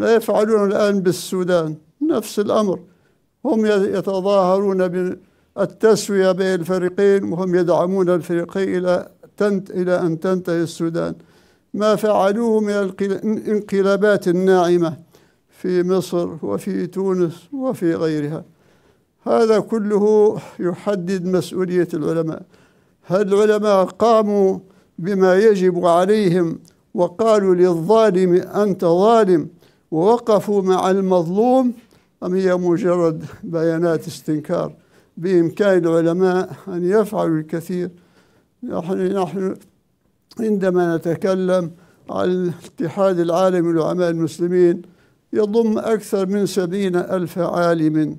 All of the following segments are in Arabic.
ما يفعلون الآن بالسودان نفس الأمر هم يتظاهرون بالتسوية بين الفريقين وهم يدعمون الفريقين إلى تنت إلى أن تنتهي السودان ما فعلوه من الانقلابات الناعمة في مصر وفي تونس وفي غيرها هذا كله يحدد مسؤولية العلماء هل العلماء قاموا بما يجب عليهم وقالوا للظالم أنت ظالم ووقفوا مع المظلوم أم هي مجرد بيانات استنكار بإمكان العلماء أن يفعلوا الكثير نحن, نحن عندما نتكلم عن الاتحاد العالمي لعلماء المسلمين يضم أكثر من سبعين ألف عالم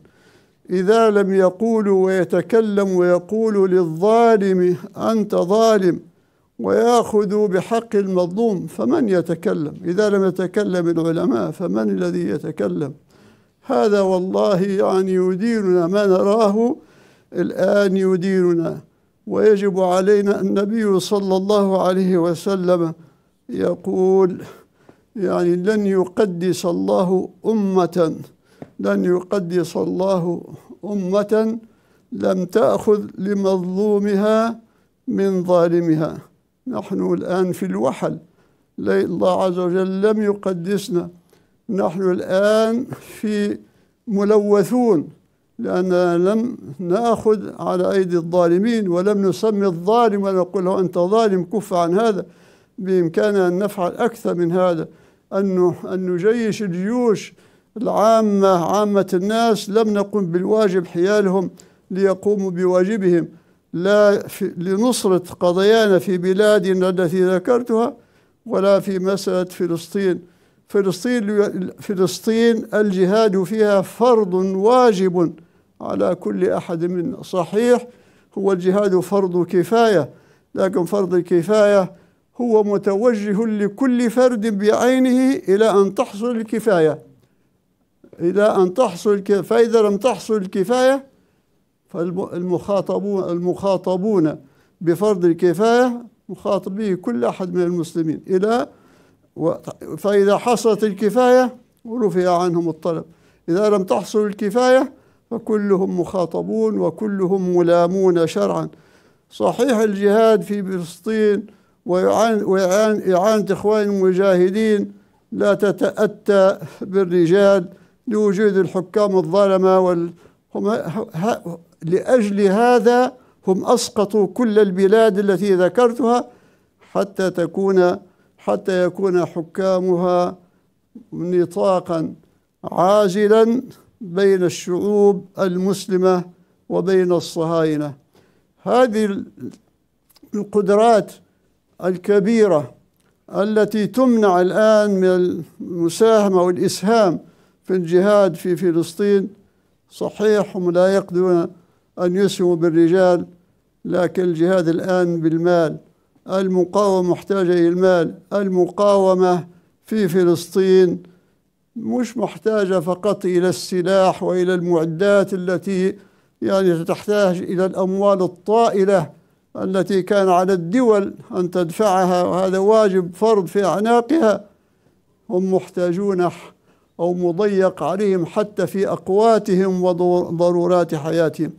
إذا لم يقولوا ويتكلم ويقول للظالم أنت ظالم ويأخذ بحق المظلوم فمن يتكلم إذا لم يتكلم العلماء فمن الذي يتكلم هذا والله يعني يديرنا ما نراه الآن يديرنا ويجب علينا النبي صلى الله عليه وسلم يقول يعني لن يقدس الله أمة لن يقدس الله أمة لم تأخذ لمظلومها من ظالمها نحن الآن في الوحل الله عز وجل لم يقدسنا نحن الآن في ملوثون لأننا لم نأخذ على أيدي الظالمين ولم نسمي الظالم ونقول له أنت ظالم كف عن هذا بإمكاننا أن نفعل أكثر من هذا أن أن نجيش الجيوش العامة عامة الناس لم نقم بالواجب حيالهم ليقوموا بواجبهم لا في لنصرة قضايانا في بلادنا التي ذكرتها ولا في مسألة فلسطين فلسطين فلسطين الجهاد فيها فرض واجب على كل أحد منا صحيح هو الجهاد فرض كفاية لكن فرض الكفاية هو متوجه لكل فرد بعينه إلى أن تحصل الكفاية إلى أن تحصل فإذا لم تحصل الكفاية فالمخاطبون المخاطبون بفرض الكفاية مخاطب به كل أحد من المسلمين إلى فإذا حصلت الكفاية ورفع عنهم الطلب إذا لم تحصل الكفاية فكلهم مخاطبون وكلهم ملامون شرعا صحيح الجهاد في فلسطين وإعانة إخوان المجاهدين لا تتأتى بالرجال لوجود الحكام الظلمة وال هم ها لأجل هذا هم أسقطوا كل البلاد التي ذكرتها حتى تكون حتى يكون حكامها نطاقا عاجلا بين الشعوب المسلمة وبين الصهاينة هذه القدرات الكبيرة التي تمنع الآن من المساهمة والإسهام في الجهاد في فلسطين صحيح هم لا يقدرون أن يسهموا بالرجال لكن الجهاد الآن بالمال المقاومة محتاجة إلى المال المقاومة في فلسطين مش محتاجة فقط إلى السلاح وإلى المعدات التي يعني تحتاج إلى الأموال الطائلة التي كان على الدول أن تدفعها وهذا واجب فرض في أعناقها هم محتاجون أو مضيق عليهم حتى في أقواتهم وضرورات حياتهم